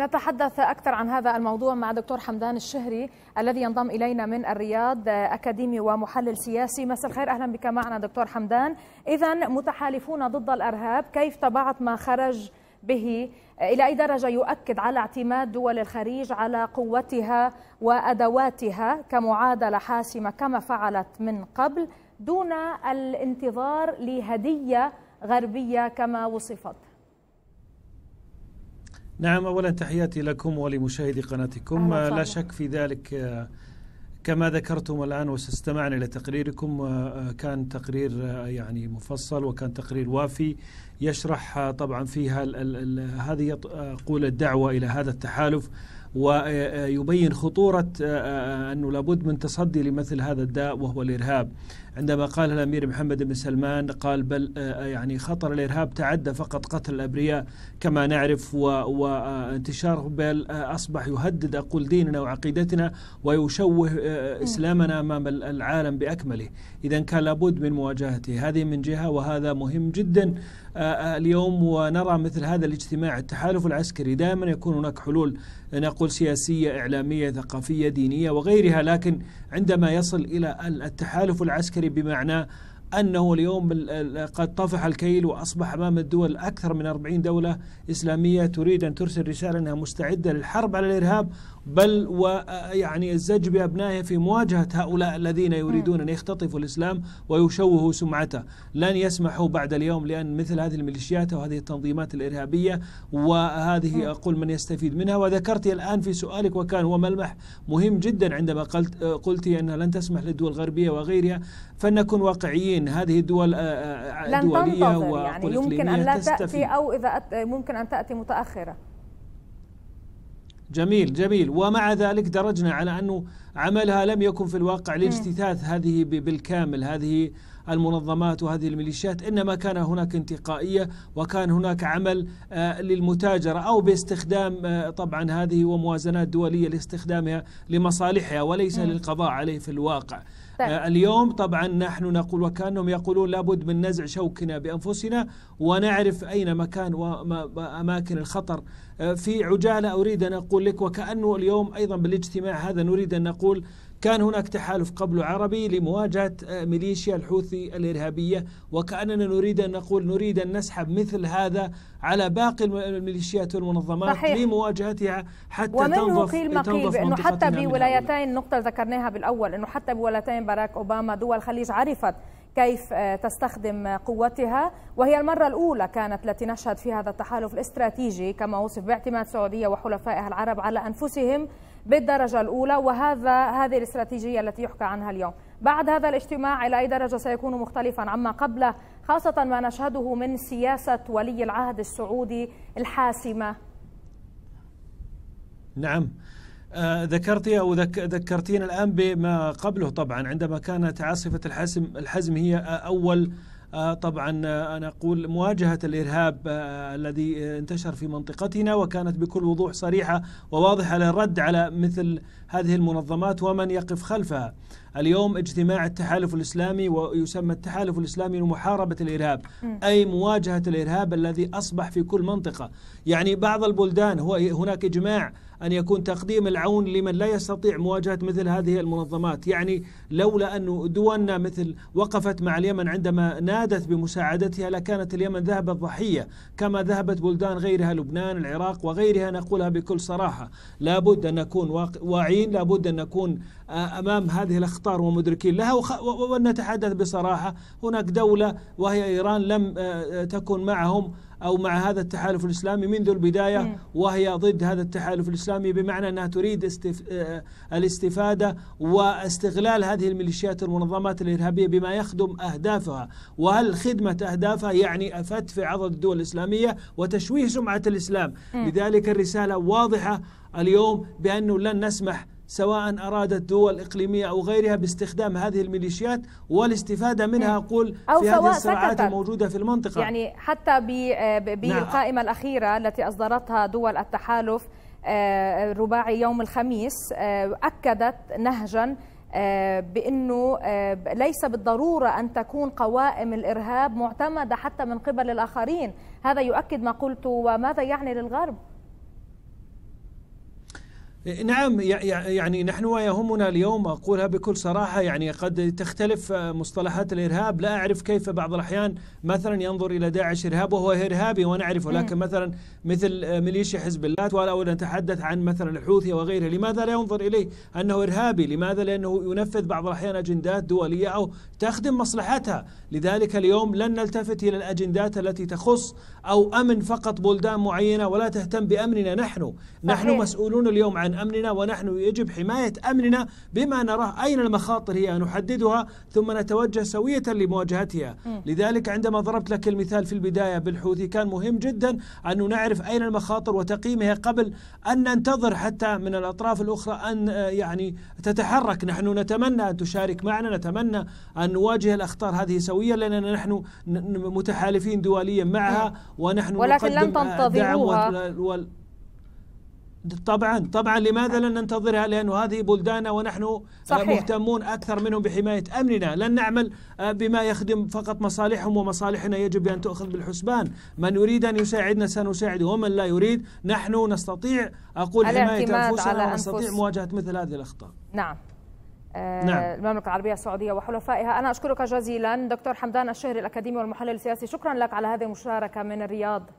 نتحدث أكثر عن هذا الموضوع مع دكتور حمدان الشهري الذي ينضم إلينا من الرياض أكاديمي ومحلل سياسي مساء الخير أهلا بك معنا دكتور حمدان إذا متحالفون ضد الأرهاب كيف طبعت ما خرج به إلى أي درجة يؤكد على اعتماد دول الخليج على قوتها وأدواتها كمعادلة حاسمة كما فعلت من قبل دون الانتظار لهدية غربية كما وصفت نعم أولا تحياتي لكم ولمشاهدي قناتكم لا شك في ذلك كما ذكرتم الآن واستمعنا إلى تقريركم كان تقرير يعني مفصل وكان تقرير وافي يشرح طبعا فيها هذه قول الدعوة إلى هذا التحالف ويبين خطورة آه، آه، أنه لابد من تصدي لمثل هذا الداء وهو الإرهاب عندما قال الأمير محمد بن سلمان قال بل آه، يعني خطر الإرهاب تعدى فقط قتل الأبرياء كما نعرف وانتشاره بل أصبح يهدد أقول ديننا وعقيدتنا ويشوه إسلامنا أمام العالم بأكمله إذا كان لابد من مواجهته هذه من جهة وهذا مهم جدا اليوم ونرى مثل هذا الاجتماع التحالف العسكري دائما يكون هناك حلول نقول نقول سياسية إعلامية ثقافية دينية وغيرها لكن عندما يصل إلى التحالف العسكري بمعنى أنه اليوم قد طفح الكيل وأصبح أمام الدول أكثر من 40 دولة إسلامية تريد أن ترسل رسالة أنها مستعدة للحرب على الإرهاب بل ويعني الزج بأبنائه في مواجهة هؤلاء الذين يريدون أن يختطفوا الإسلام ويشوهوا سمعته لن يسمحوا بعد اليوم لأن مثل هذه الميليشيات وهذه التنظيمات الإرهابية وهذه أقول من يستفيد منها وذكرت الآن في سؤالك وكان هو ملمح مهم جدا عندما قلت, قلت أنها لن تسمح للدول الغربية وغيرها فلنكن واقعيين هذه الدول آه، آه، لن دولية يعني يمكن أن لا تأتي أو إذا ممكن أن تأتي متأخرة جميل جميل ومع ذلك درجنا على أنه عملها لم يكن في الواقع لاجتثاث هذه بالكامل هذه المنظمات وهذه الميليشيات إنما كان هناك انتقائية وكان هناك عمل آه، للمتاجرة أو باستخدام آه، طبعا هذه وموازنات دولية لاستخدامها لمصالحها وليس للقضاء عليه في الواقع آه، اليوم طبعا نحن نقول وكانهم يقولون لابد من نزع شوكنا بانفسنا ونعرف اين مكان واماكن الخطر آه، في عجاله اريد ان اقول لك وكانه اليوم ايضا بالاجتماع هذا نريد ان نقول كان هناك تحالف قبل عربي لمواجهة آه، ميليشيا الحوثي الإرهابية وكأننا نريد أن نقول نريد أن نسحب مثل هذا على باقي الميليشيات والمنظمات صحيح. لمواجهتها حتى ومنه قيل ما قيل بأنه حتى بولايتين نقطة ذكرناها بالأول أنه حتى بولايتين باراك أوباما دول الخليج عرفت كيف آه، تستخدم قوتها وهي المرة الأولى كانت التي نشهد في هذا التحالف الاستراتيجي كما وصف باعتماد سعودية وحلفائها العرب على أنفسهم بالدرجة الأولى وهذا هذه الاستراتيجية التي يحكى عنها اليوم بعد هذا الاجتماع إلى أي درجة سيكون مختلفا عما قبله خاصة ما نشهده من سياسة ولي العهد السعودي الحاسمة نعم آه، ذكرتي او ذكرتين الان بما قبله طبعا عندما كانت عاصفه الحزم الحزم هي اول آه، طبعا آه، أنا أقول مواجهة الإرهاب آه، الذي انتشر في منطقتنا وكانت بكل وضوح صريحة وواضحة للرد على مثل هذه المنظمات ومن يقف خلفها اليوم اجتماع التحالف الإسلامي ويسمى التحالف الإسلامي لمحاربة الإرهاب أي مواجهة الإرهاب الذي أصبح في كل منطقة يعني بعض البلدان هو هناك إجماع أن يكون تقديم العون لمن لا يستطيع مواجهة مثل هذه المنظمات يعني لولا أن دولنا مثل وقفت مع اليمن عندما نادت بمساعدتها لكانت اليمن ذهبت ضحية كما ذهبت بلدان غيرها لبنان العراق وغيرها نقولها بكل صراحة لابد أن نكون واعيين لابد أن نكون أمام هذه الأخطار ومدركين لها ونتحدث بصراحة هناك دولة وهي إيران لم تكن معهم أو مع هذا التحالف الإسلامي منذ البداية وهي ضد هذا التحالف الإسلامي بمعنى أنها تريد استف... آه، الاستفادة واستغلال هذه الميليشيات المنظمات الإرهابية بما يخدم أهدافها وهل خدمة أهدافها يعني أفت في عضد الدول الإسلامية وتشويه سمعة الإسلام لذلك الرسالة واضحة اليوم بأنه لن نسمح سواء أرادت دول إقليمية أو غيرها باستخدام هذه الميليشيات والاستفادة منها أقول أو في هذه الصراعات الموجودة في المنطقة يعني حتى نعم. بالقائمة نعم. الأخيرة التي أصدرتها دول التحالف آه، رباعي يوم الخميس آه، أكدت نهجا آه، بانه ليس بالضروره ان تكون قوائم الارهاب معتمده حتى من قبل الاخرين، هذا يؤكد ما قلت وماذا يعني للغرب؟ نعم يعني نحن ويهمنا اليوم اقولها بكل صراحه يعني قد تختلف مصطلحات الارهاب لا اعرف كيف بعض الاحيان مثلا ينظر الى داعش ارهاب وهو ارهابي وانا اعرفه لكن مثلا مثل ميليشيا حزب الله ولا ان نتحدث عن مثلا الحوثي وغيره لماذا لا ينظر اليه انه ارهابي لماذا لانه ينفذ بعض الاحيان اجندات دوليه او تخدم مصلحتها لذلك اليوم لن نلتفت الى الاجندات التي تخص او امن فقط بلدان معينه ولا تهتم بامننا نحن صحيح. نحن مسؤولون اليوم عن عن أمننا ونحن يجب حماية أمننا بما نراه أين المخاطر هي نحددها ثم نتوجه سوية لمواجهتها لذلك عندما ضربت لك المثال في البداية بالحوثي كان مهم جدا أن نعرف أين المخاطر وتقييمها قبل أن ننتظر حتى من الأطراف الأخرى أن آه، يعني تتحرك نحن نتمنى أن تشارك معنا نتمنى أن نواجه الأخطار هذه سوية لأننا نحن متحالفين دوليا معها ونحن ولكن لن آه، تنتظروها طبعا طبعا لماذا لن ننتظرها لأن هذه بلدانا ونحن صحيح. مهتمون أكثر منهم بحماية أمننا لن نعمل آه، بما يخدم فقط مصالحهم ومصالحنا يجب أن تؤخذ بالحسبان من يريد أن يساعدنا سنساعده ومن لا يريد نحن نستطيع أقول حماية أنفسنا ونستطيع مواجهة مثل هذه الأخطاء نعم آه، نعم. المملكة العربية السعودية وحلفائها أنا أشكرك جزيلا دكتور حمدان الشهري الأكاديمي والمحلل السياسي شكرا لك على هذه المشاركة من الرياض